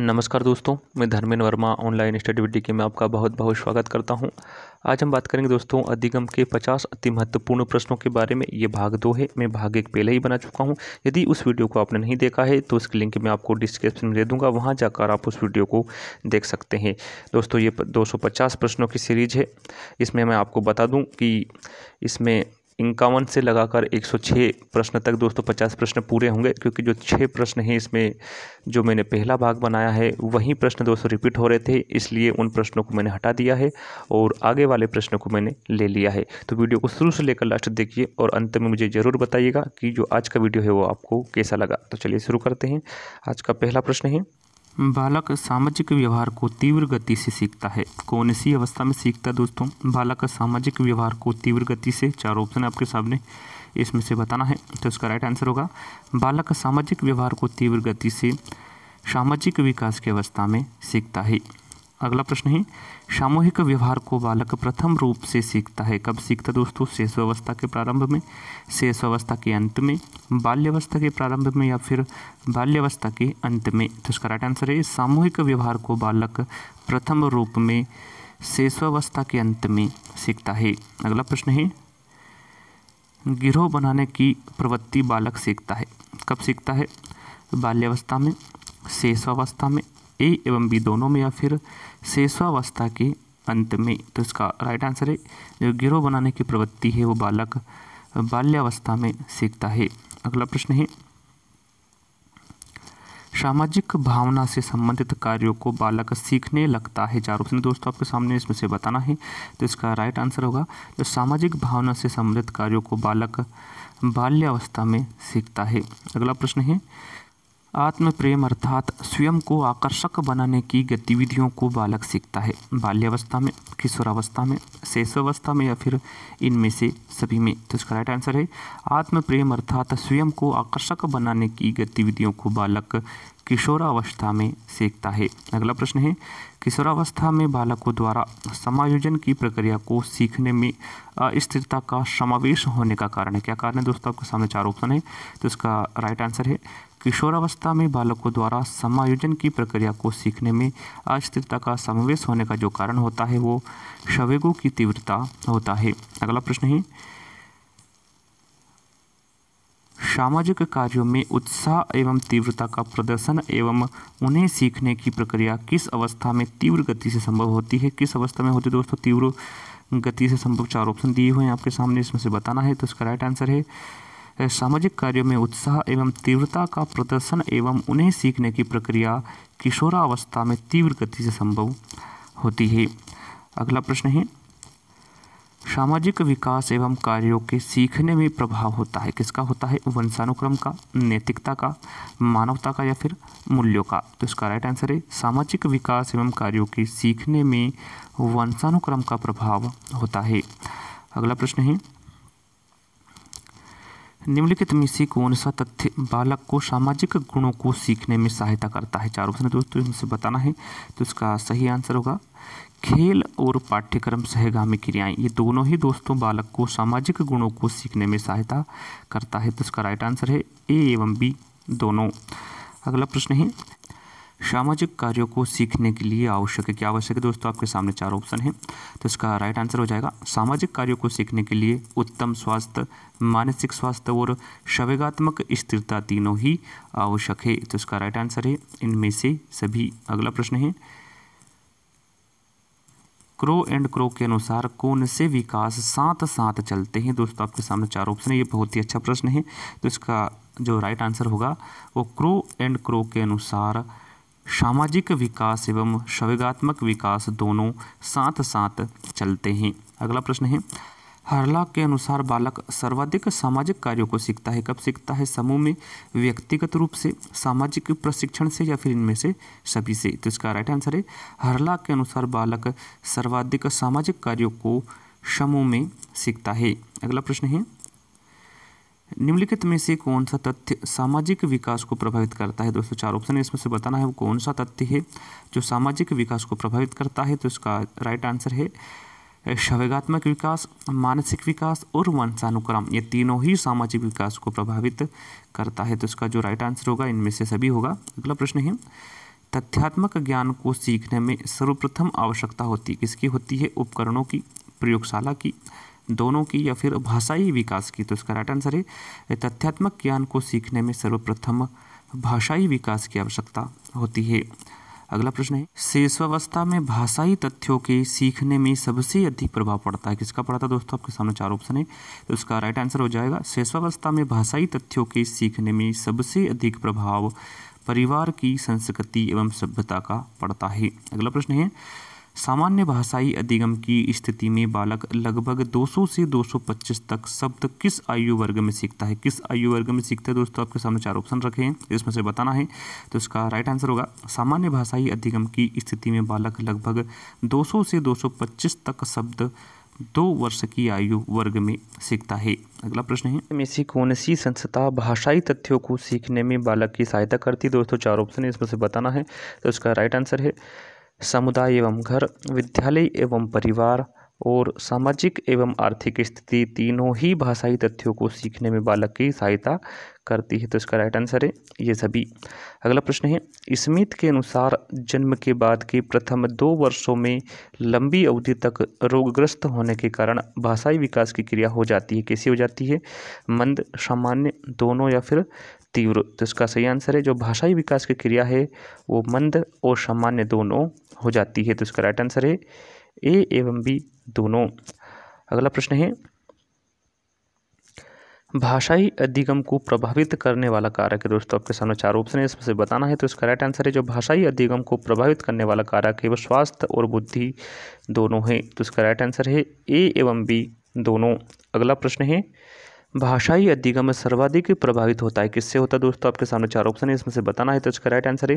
नमस्कार दोस्तों मैं धर्मेन वर्मा ऑनलाइन स्टडी विडी में आपका बहुत बहुत स्वागत करता हूं आज हम बात करेंगे दोस्तों अधिगम के 50 अति महत्वपूर्ण प्रश्नों के बारे में ये भाग दो है मैं भाग एक पहले ही बना चुका हूं यदि उस वीडियो को आपने नहीं देखा है तो उसके लिंक मैं आपको डिस्क्रिप्शन में दे दूँगा वहाँ जाकर आप उस वीडियो को देख सकते हैं दोस्तों ये दो प्रश्नों की सीरीज़ है इसमें मैं आपको बता दूँ कि इसमें इक्यावन से लगाकर 106 प्रश्न तक दोस्तों 50 प्रश्न पूरे होंगे क्योंकि जो छः प्रश्न हैं इसमें जो मैंने पहला भाग बनाया है वही प्रश्न दोस्तों रिपीट हो रहे थे इसलिए उन प्रश्नों को मैंने हटा दिया है और आगे वाले प्रश्नों को मैंने ले लिया है तो वीडियो को शुरू से लेकर लास्ट देखिए और अंत में मुझे ज़रूर बताइएगा कि जो आज का वीडियो है वो आपको कैसा लगा तो चलिए शुरू करते हैं आज का पहला प्रश्न है बालक सामाजिक व्यवहार को तीव्र गति से सीखता है कौन सी अवस्था में सीखता है दोस्तों बालक सामाजिक व्यवहार को तीव्र गति से चार ऑप्शन आपके सामने इसमें से बताना है तो इसका राइट आंसर होगा बालक सामाजिक व्यवहार को तीव्र गति से सामाजिक विकास की अवस्था में सीखता है अगला प्रश्न है सामूहिक व्यवहार को बालक प्रथम रूप से सीखता है कब सीखता है दोस्तों शेष अवस्था के प्रारंभ में शेष अवस्था के अंत में बाल्यवस्था के प्रारंभ में या फिर बाल्यावस्था के अंत में तो इसका राइट आंसर है सामूहिक व्यवहार को बालक प्रथम रूप में शेषावस्था के अंत में सीखता है अगला प्रश्न है गिरोह बनाने की प्रवृत्ति बालक सीखता है कब सीखता है बाल्यावस्था में शेषावस्था में ए एवं बी दोनों में या फिर शेषावस्था के अंत में तो इसका राइट आंसर है जो गिरोह बनाने की प्रवृत्ति है वो बालक बाल्यावस्था में सीखता है अगला प्रश्न है सामाजिक भावना से संबंधित कार्यों को बालक सीखने लगता है चार ऑप्शन दोस्तों आपके सामने इसमें से बताना है तो इसका राइट आंसर होगा जो सामाजिक भावना से संबंधित कार्यों को बालक बाल्यावस्था में सीखता है अगला प्रश्न है आत्म प्रेम अर्थात स्वयं को आकर्षक बनाने की गतिविधियों को बालक सीखता है बाल्यावस्था में किशोरावस्था में शेषावस्था में या फिर इनमें से सभी में तो इसका राइट आंसर है आत्म प्रेम अर्थात स्वयं को आकर्षक बनाने की गतिविधियों को बालक किशोरावस्था में सीखता है अगला प्रश्न है किशोरावस्था में बालकों द्वारा समायोजन की प्रक्रिया को सीखने में अस्थिरता का समावेश होने का कारण है क्या कारण है दोस्तों आपके सामने चार ऑप्शन है तो इसका राइट आंसर है किशोरावस्था में बालकों द्वारा समायोजन की प्रक्रिया को सीखने में अस्थिरता का समावेश होने का जो कारण होता है वो शवेगों की तीव्रता होता है अगला प्रश्न है सामाजिक कार्यों में उत्साह एवं तीव्रता का प्रदर्शन एवं उन्हें सीखने की प्रक्रिया किस अवस्था में तीव्र गति से संभव होती है किस अवस्था में होती है दोस्तों तीव्र गति से संभव चार ऑप्शन दिए हुए हैं आपके सामने इसमें से बताना है तो इसका राइट आंसर है सामाजिक कार्यों में उत्साह एवं तीव्रता का प्रदर्शन एवं उन्हें सीखने की प्रक्रिया किशोरावस्था में तीव्र गति से संभव होती है अगला प्रश्न है सामाजिक विकास एवं कार्यों के सीखने में प्रभाव होता है किसका होता है वंशानुक्रम का नैतिकता का मानवता का या फिर मूल्यों का तो इसका राइट आंसर है सामाजिक विकास एवं कार्यों के सीखने में वंशानुक्रम का प्रभाव होता है अगला प्रश्न है निम्नलिखित में से कौन सा तथ्य बालक को सामाजिक गुणों को सीखने में सहायता करता है चार ऑप्शन दोस्तों इनसे बताना है तो इसका सही आंसर होगा खेल और पाठ्यक्रम सहगामी क्रियाएं ये दोनों ही दोस्तों बालक को सामाजिक गुणों को सीखने में सहायता करता है तो इसका राइट आंसर है ए एवं बी दोनों अगला प्रश्न है सामाजिक कार्यों को सीखने के लिए आवश्यक है क्या आवश्यक है दोस्तों आपके सामने चार ऑप्शन हैं तो इसका राइट आंसर हो जाएगा सामाजिक कार्यों को सीखने के लिए उत्तम स्वास्थ्य मानसिक स्वास्थ्य और शवेगात्मक स्थिरता तीनों ही आवश्यक है तो इसका राइट आंसर है इनमें से सभी अगला प्रश्न है क्रो एंड क्रो के अनुसार कौन से विकास साथ साथ चलते हैं दोस्तों आपके सामने चार ऑप्शन है ये बहुत ही अच्छा प्रश्न है तो इसका जो राइट आंसर होगा वो क्रो एंड क्रो के अनुसार सामाजिक विकास एवं सवेगात्मक विकास दोनों साथ साथ चलते हैं अगला प्रश्न है हरला के अनुसार बालक सर्वाधिक सामाजिक कार्यों को सीखता है कब सीखता है समूह में व्यक्तिगत रूप से सामाजिक प्रशिक्षण से या फिर इनमें से सभी से तो इसका राइट आंसर है हरला के अनुसार बालक सर्वाधिक सामाजिक कार्यों को समूह में सीखता है अगला प्रश्न है निम्नलिखित में से कौन सा तथ्य सामाजिक विकास को प्रभावित करता है दोस्तों चार ऑप्शन है इसमें से बताना है वो कौन सा तथ्य है जो सामाजिक विकास को प्रभावित करता है तो इसका राइट आंसर है संवेगात्मक विकास मानसिक विकास और वंशानुक्रम ये तीनों ही सामाजिक विकास को प्रभावित करता है तो इसका जो राइट आंसर होगा इनमें से सभी होगा अगला प्रश्न है तथ्यात्मक ज्ञान को सीखने में सर्वप्रथम आवश्यकता होती किसकी होती है उपकरणों की प्रयोगशाला की दोनों की या फिर भाषाई विकास की तो इसका राइट आंसर है तथ्यात्मक ज्ञान को सीखने में सर्वप्रथम भाषाई विकास की आवश्यकता होती है अगला प्रश्न है शेषावस्था में भाषाई तथ्यों के सीखने में सबसे अधिक प्रभाव पड़ता है किसका पड़ता है दोस्तों आपके सामने चार ऑप्शन है तो उसका राइट आंसर हो जाएगा शेषावस्था में भाषाई तथ्यों के सीखने में सबसे अधिक प्रभाव परिवार की संस्कृति एवं सभ्यता का पड़ता है अगला प्रश्न है सामान्य भाषाई अधिगम की स्थिति में बालक लगभग 200 से 225 तक शब्द किस आयु वर्ग में सीखता है किस आयु वर्ग में सीखता है दोस्तों आपके सामने चार ऑप्शन रखे हैं इसमें से बताना है तो इसका राइट आंसर होगा सामान्य भाषाई अधिगम की स्थिति में बालक लगभग 200 से 225 तक शब्द दो वर्ष की आयु वर्ग में सीखता है अगला प्रश्न है में से कौन सी संस्था भाषाई तथ्यों को सीखने में बालक की सहायता करती है दोस्तों चार ऑप्शन है इसमें से बताना है तो इसका राइट आंसर है समुदाय एवं घर विद्यालय एवं परिवार और सामाजिक एवं आर्थिक स्थिति तीनों ही भाषाई तथ्यों को सीखने में बालक की सहायता करती है तो इसका राइट आंसर है ये सभी अगला प्रश्न है स्मित के अनुसार जन्म के बाद के प्रथम दो वर्षों में लंबी अवधि तक रोगग्रस्त होने के कारण भाषाई विकास की क्रिया हो जाती है कैसी हो जाती है मंद सामान्य दोनों या फिर तीव्र तो इसका सही आंसर है जो भाषाई विकास की क्रिया है वो मंद और सामान्य दोनों हो जाती है तो इसका राइट आंसर है ए एवं बी दोनों अगला प्रश्न है भाषाई अधिगम को प्रभावित करने वाला कारक है दोस्तों आपके सामने चार ऑप्शन है इसमें से बताना है तो इसका राइट आंसर है जो भाषाई अधिगम को प्रभावित करने वाला कारक है वो स्वास्थ्य और बुद्धि दोनों है तो इसका राइट आंसर है ए एवं बी दोनों अगला प्रश्न है भाषाई अधिगम में सर्वाधिक प्रभावित होता है किससे होता है दोस्तों आपके सामने चार ऑप्शन है इसमें से बताना है तो इसका राइट आंसर है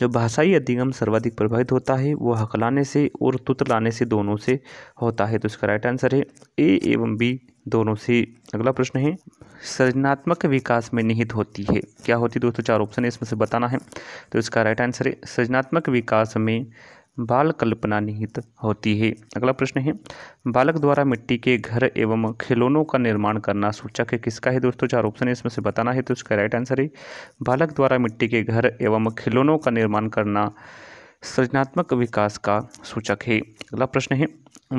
जो भाषाई अधिगम सर्वाधिक प्रभावित होता है वो हकलाने से और तुत लाने से दोनों से होता है तो इसका राइट आंसर है ए एवं बी दोनों से अगला प्रश्न है सृजनात्मक विकास में निहित होती है क्या होती है दोस्तों चार ऑप्शन है इसमें से बताना है तो इसका राइट आंसर है सृजनात्मक विकास में बाल कल्पना निहित होती है अगला प्रश्न है बालक द्वारा मिट्टी के घर एवं खिलौनों का निर्माण करना सूचक है किसका है दोस्तों चार ऑप्शन है इसमें से बताना है तो इसका राइट आंसर है बालक द्वारा मिट्टी के घर एवं खिलौनों का निर्माण करना सृजनात्मक विकास का सूचक है अगला प्रश्न है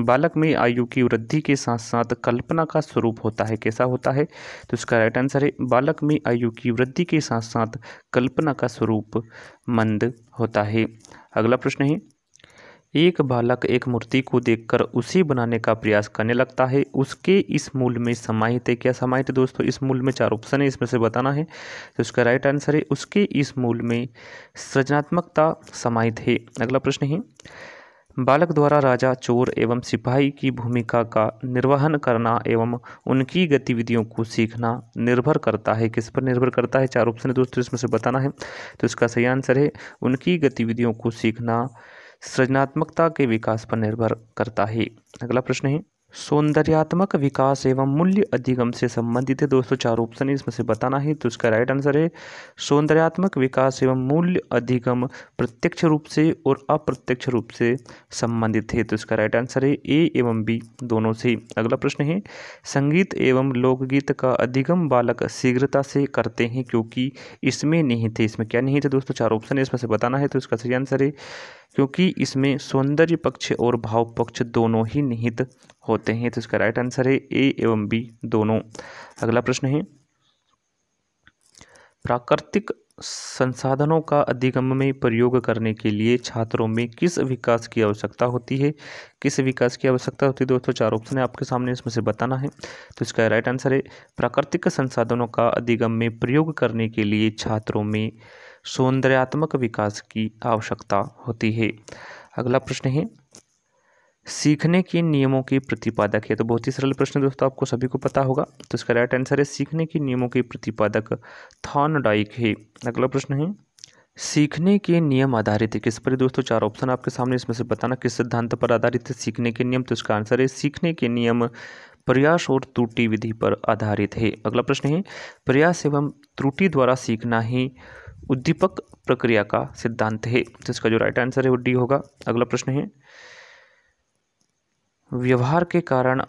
बालक में आयु की वृद्धि के साथ साथ कल्पना का स्वरूप होता है कैसा होता है तो इसका राइट आंसर है बालक में आयु की वृद्धि के साथ साथ कल्पना का स्वरूप मंद होता है अगला प्रश्न है एक बालक एक मूर्ति को देखकर उसी बनाने का प्रयास करने लगता है उसके इस मूल में समाहित है क्या समाहित है दोस्तों इस मूल में चार ऑप्शन है इसमें से बताना है तो इसका राइट आंसर है उसके इस मूल में सृजनात्मकता समाहित है अगला प्रश्न है बालक द्वारा राजा चोर एवं सिपाही की भूमिका का निर्वहन करना एवं उनकी गतिविधियों को सीखना निर्भर करता है किस पर निर्भर करता है चार ऑप्शन है दोस्तों इसमें से बताना है तो इसका सही आंसर है उनकी गतिविधियों को सीखना सृजनात्मकता के विकास पर निर्भर करता है अगला प्रश्न है सौंदर्यात्मक विकास एवं मूल्य अधिगम से संबंधित है दोस्तों चार ऑप्शन इसमें से बताना है तो इसका राइट आंसर है सौंदर्यात्मक विकास एवं मूल्य अधिगम प्रत्यक्ष रूप से और अप्रत्यक्ष रूप से संबंधित है तो इसका राइट आंसर है ए एवं बी दोनों से अगला प्रश्न है संगीत एवं लोकगीत का अधिगम बालक शीघ्रता से करते हैं क्योंकि इसमें नहीं थे इसमें क्या नहीं थे दोस्तों चार ऑप्शन इसमें से बताना है तो इसका सही आंसर है क्योंकि इसमें सौंदर्य पक्ष और भाव पक्ष दोनों ही निहित होते हैं तो इसका राइट आंसर है ए एवं बी दोनों अगला प्रश्न है प्राकृतिक संसाधनों का अधिगम में प्रयोग करने के लिए छात्रों में किस विकास की आवश्यकता होती है किस विकास की आवश्यकता होती है दोस्तों चार ऑप्शन है आपके सामने इसमें से बताना है तो इसका राइट आंसर है प्राकृतिक संसाधनों का अधिगम में प्रयोग करने के लिए छात्रों में सौंदर्यात्मक विकास की आवश्यकता होती है अगला प्रश्न है सीखने के नियमों के प्रतिपादक है तो बहुत ही सरल प्रश्न दोस्तों आपको सभी को पता होगा तो इसका राइट आंसर है सीखने के नियमों के प्रतिपादक डाइक है अगला प्रश्न है सीखने के नियम आधारित है किस पर दोस्तों चार ऑप्शन आपके सामने इसमें से बताना किस सिद्धांत पर आधारित है सीखने के नियम तो इसका आंसर है सीखने के नियम प्रयास और त्रुटि विधि पर आधारित है अगला प्रश्न है प्रयास एवं त्रुटि द्वारा सीखना ही उद्दीपक प्रक्रिया का सिद्धांत है जिसका जो राइट आंसर है वो डी होगा अगला प्रश्न है व्यवहार के कारण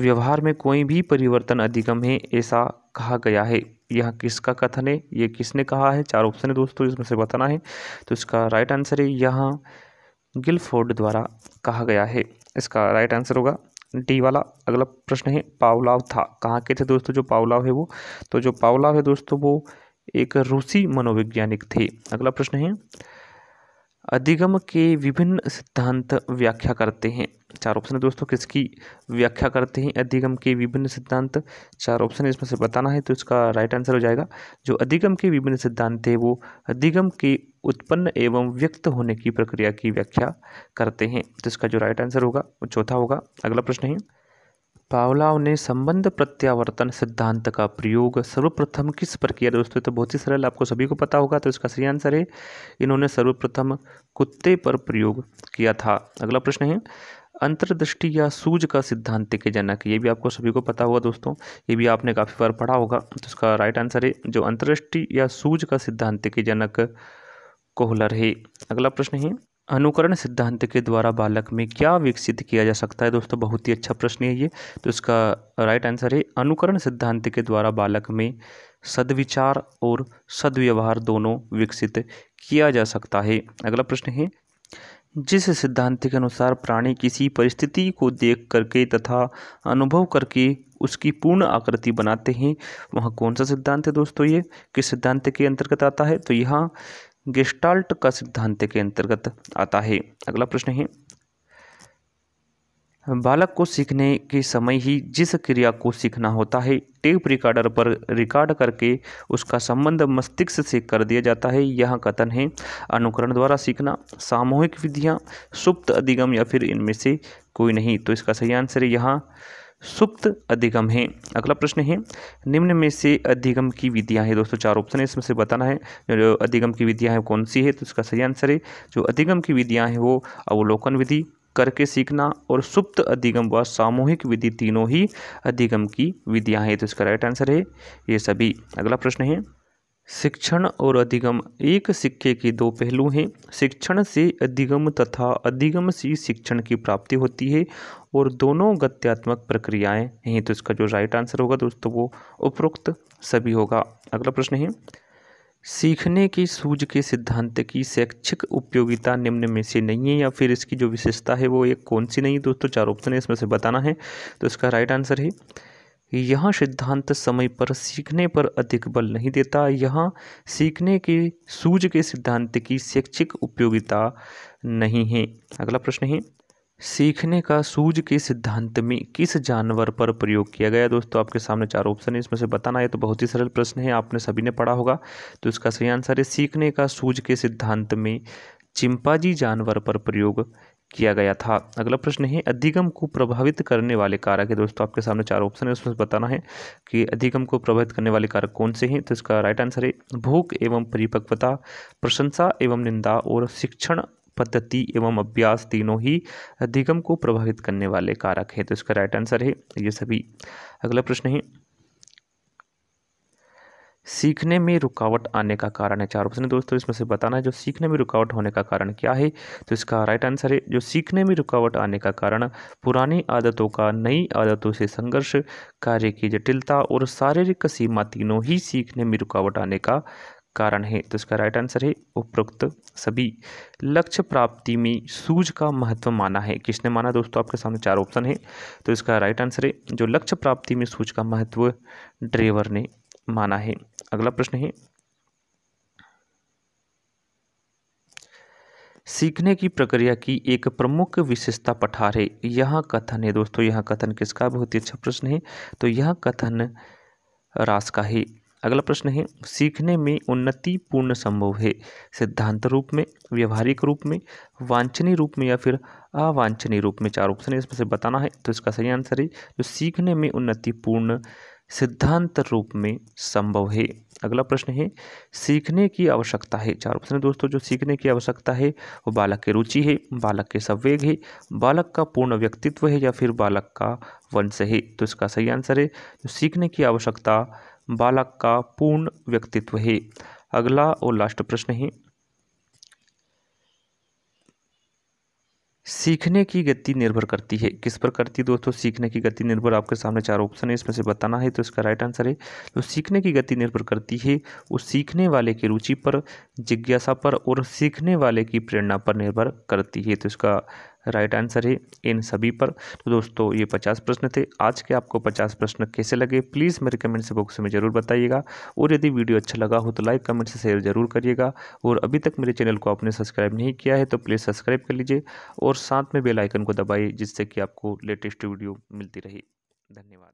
व्यवहार में कोई भी परिवर्तन अधिगम है ऐसा कहा गया है यह किसका कथन है ये किसने कहा है चार ऑप्शन है दोस्तों इसमें से बताना है तो इसका राइट आंसर है यहाँ गिलफोर्ड द्वारा कहा गया है इसका राइट आंसर होगा डी वाला अगला प्रश्न है पावलाव था कहाँ के थे दोस्तों जो पावलाव है वो तो जो पावलाव है दोस्तों वो एक रूसी मनोवैज्ञानिक थे अगला प्रश्न है अधिगम के विभिन्न सिद्धांत व्याख्या करते हैं चार ऑप्शन है दोस्तों किसकी व्याख्या करते हैं अधिगम के विभिन्न सिद्धांत चार ऑप्शन है इसमें से बताना है तो इसका राइट आंसर हो जाएगा जो अधिगम के विभिन्न सिद्धांत है वो अधिगम के उत्पन्न एवं व्यक्त होने की प्रक्रिया की व्याख्या करते हैं तो इसका जो राइट आंसर होगा वो चौथा होगा अगला प्रश्न है पावलाव ने संबंध प्रत्यावर्तन सिद्धांत का प्रयोग सर्वप्रथम किस पर किया दोस्तों तो बहुत ही सरल आपको सभी को पता होगा तो इसका सही आंसर है इन्होंने सर्वप्रथम कुत्ते पर प्रयोग किया था अगला प्रश्न है अंतर्दृष्टि या सूझ का सिद्धांत के जनक ये भी आपको सभी को पता होगा दोस्तों ये भी आपने काफ़ी बार पढ़ा होगा तो इसका राइट आंसर है जो अंतर्दृष्टि या सूझ का सिद्धांत के जनक कोहलर है अगला प्रश्न है अनुकरण सिद्धांत के द्वारा बालक में क्या विकसित किया जा सकता है दोस्तों बहुत ही अच्छा प्रश्न है ये तो इसका राइट आंसर है अनुकरण सिद्धांत के द्वारा बालक में सदविचार और सदव्यवहार दोनों विकसित किया जा सकता है अगला प्रश्न है जिस सिद्धांत के अनुसार प्राणी किसी परिस्थिति को देख करके तथा अनुभव करके उसकी पूर्ण आकृति बनाते हैं वह कौन सा सिद्धांत है दोस्तों ये किस सिद्धांत के अंतर्गत आता है तो यहाँ गिस्टाल्ट का सिद्धांत के अंतर्गत आता है अगला प्रश्न है बालक को सीखने के समय ही जिस क्रिया को सीखना होता है टेप रिकॉर्डर पर रिकॉर्ड करके उसका संबंध मस्तिष्क से कर दिया जाता है यह कथन है अनुकरण द्वारा सीखना सामूहिक विधियाँ सुप्त अधिगम या फिर इनमें से कोई नहीं तो इसका सही आंसर है यहाँ सुप्त अधिगम है अगला प्रश्न है निम्न में से अधिगम की विधियाँ हैं दोस्तों चार ऑप्शन है इसमें से बताना है जो अधिगम की विधियाँ हैं कौन सी है तो इसका सही आंसर है जो अधिगम की विधियाँ हैं वो अवलोकन विधि करके सीखना और सुप्त अधिगम व सामूहिक विधि तीनों ही अधिगम की विधियाँ हैं तो इसका राइट आंसर है ये सभी अगला प्रश्न है शिक्षण और अधिगम एक सिक्के के दो पहलू हैं शिक्षण से अधिगम तथा अधिगम से शिक्षण की प्राप्ति होती है और दोनों गत्यात्मक प्रक्रियाएं हैं तो इसका जो राइट आंसर होगा दोस्तों वो उपरोक्त सभी होगा अगला प्रश्न है सीखने की सूझ के सिद्धांत की शैक्षिक उपयोगिता निम्न में से नहीं है या फिर इसकी जो विशेषता है वो एक कौन सी नहीं है दोस्तों चार ऑप्शन है इसमें से बताना है तो इसका राइट आंसर है यह सिद्धांत समय पर सीखने पर अधिक बल नहीं देता यह सीखने के सूझ के सिद्धांत की शैक्षिक उपयोगिता नहीं है अगला प्रश्न है सीखने का सूझ के सिद्धांत में किस जानवर पर प्रयोग किया गया दोस्तों आपके सामने चार ऑप्शन है इसमें से बताना है तो बहुत ही सरल प्रश्न है आपने सभी ने पढ़ा होगा तो इसका सही आंसर है सीखने का सूझ के सिद्धांत में चिंपाजी जानवर पर प्रयोग किया गया था अगला प्रश्न है अधिगम को प्रभावित करने वाले कारक है दोस्तों आपके सामने चार ऑप्शन है उसमें बताना है कि अधिगम को प्रभावित करने वाले कारक कौन से हैं तो इसका राइट आंसर है भूख एवं परिपक्वता प्रशंसा एवं निंदा और शिक्षण पद्धति एवं अभ्यास तीनों ही अधिगम को प्रभावित करने वाले कारक है तो इसका राइट आंसर है ये सभी अगला प्रश्न है सीखने में रुकावट आने का कारण है चार ऑप्शन है दोस्तों इसमें से बताना है जो सीखने में रुकावट होने का कारण क्या है तो इसका राइट आंसर है जो सीखने में रुकावट आने का कारण पुरानी आदतों का नई आदतों से संघर्ष कार्य की जटिलता और शारीरिक सीमा तीनों ही सीखने में रुकावट आने का कारण है तो इसका राइट आंसर है उपरोक्त सभी लक्ष्य प्राप्ति में सूझ का महत्व माना है किसने माना दोस्तों आपके सामने चार ऑप्शन है तो इसका राइट आंसर है जो लक्ष्य प्राप्ति में सूझ का महत्व ड्रेवर ने माना है अगला प्रश्न है सीखने की प्रक्रिया की एक प्रमुख विशेषता पठार है यह कथन है दोस्तों यह कथन किसका बहुत ही अच्छा प्रश्न है तो यह कथन रास का है अगला प्रश्न है सीखने में उन्नति पूर्ण संभव है सिद्धांत रूप में व्यवहारिक रूप में वांछनीय रूप में या फिर अवांछनीय रूप में चार ऑप्शन है इसमें से बताना है तो इसका सही आंसर है जो सीखने में उन्नति पूर्ण सिद्धांत रूप में संभव है अगला प्रश्न है सीखने की आवश्यकता है चार प्रश्न दोस्तों जो सीखने की आवश्यकता है वो बालक की रुचि है बालक के संवेग है बालक का पूर्ण व्यक्तित्व है या फिर बालक का वंश है तो इसका सही आंसर है जो सीखने की आवश्यकता बालक का पूर्ण व्यक्तित्व है अगला और लास्ट प्रश्न है सीखने की गति निर्भर करती है किस पर करती है दोस्तों सीखने की गति निर्भर आपके सामने चार ऑप्शन है इसमें से बताना है तो इसका राइट आंसर है जो सीखने की गति निर्भर करती है वो सीखने वाले की रुचि पर जिज्ञासा पर और सीखने वाले की प्रेरणा पर निर्भर करती है तो इसका राइट आंसर है इन सभी पर तो दोस्तों ये पचास प्रश्न थे आज के आपको पचास प्रश्न कैसे लगे प्लीज़ मेरे कमेंट्स बॉक्स में ज़रूर बताइएगा और यदि वीडियो अच्छा लगा हो तो लाइक कमेंट से शेयर ज़रूर करिएगा और अभी तक मेरे चैनल को आपने सब्सक्राइब नहीं किया है तो प्लीज़ सब्सक्राइब कर लीजिए और साथ में बेलाइकन को दबाइए जिससे कि आपको लेटेस्ट वीडियो मिलती रहे धन्यवाद